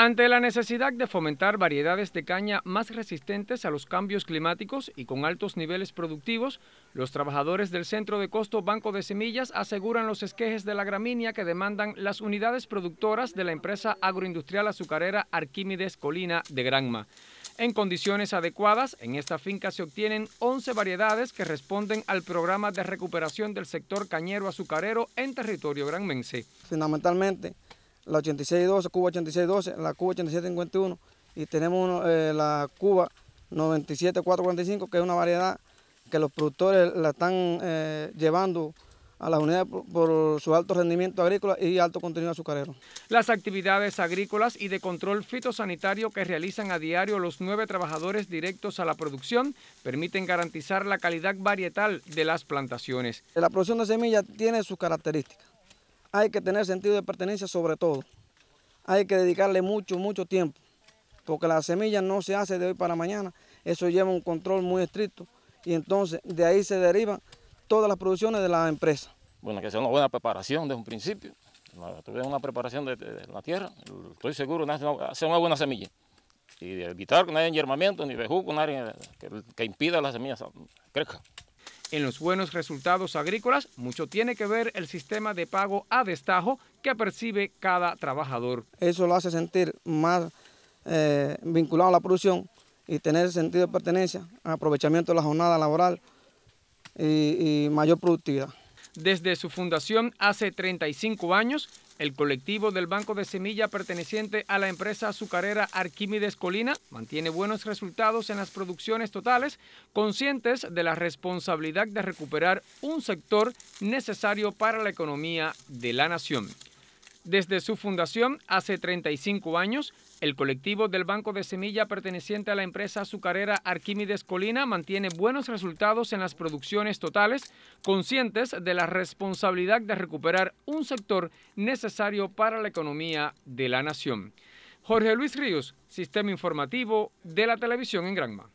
Ante la necesidad de fomentar variedades de caña más resistentes a los cambios climáticos y con altos niveles productivos, los trabajadores del Centro de Costo Banco de Semillas aseguran los esquejes de la gramínea que demandan las unidades productoras de la empresa agroindustrial azucarera Arquímedes Colina de Granma. En condiciones adecuadas, en esta finca se obtienen 11 variedades que responden al programa de recuperación del sector cañero azucarero en territorio granmense. Fundamentalmente, la 8612, Cuba 8612, la Cuba 8751 y tenemos eh, la Cuba 97445, que es una variedad que los productores la están eh, llevando a las unidades por, por, su alto rendimiento agrícola y alto contenido azucarero. Las actividades agrícolas y de control fitosanitario que realizan a diario los nueve trabajadores directos a la producción permiten garantizar la calidad varietal de las plantaciones. La producción de semillas tiene sus características hay que tener sentido de pertenencia sobre todo. Hay que dedicarle mucho, mucho tiempo, porque la semilla no se hace de hoy para mañana. Eso lleva un control muy estricto y entonces de ahí se derivan todas las producciones de la empresa. Bueno, que sea una buena preparación desde un principio. una preparación de, la tierra, estoy seguro que hace una buena semilla. Y de evitar que no haya enyermamiento ni bejuco, nada que, que impida la semilla crezca. En los buenos resultados agrícolas, mucho tiene que ver el sistema de pago a destajo que percibe cada trabajador. Eso lo hace sentir más eh, vinculado a la producción y tener sentido de pertenencia, aprovechamiento de la jornada laboral y, y mayor productividad. Desde su fundación hace 35 años, el colectivo del Banco de Semilla perteneciente a la empresa azucarera Arquímedes Colina mantiene buenos resultados en las producciones totales, conscientes de la responsabilidad de recuperar un sector necesario para la economía de la nación. Desde su fundación hace 35 años, el colectivo del Banco de Semilla perteneciente a la empresa azucarera Arquímedes Colina mantiene buenos resultados en las producciones totales, conscientes de la responsabilidad de recuperar un sector necesario para la economía de la nación. Jorge Luis Ríos, Sistema Informativo de la Televisión en Granma.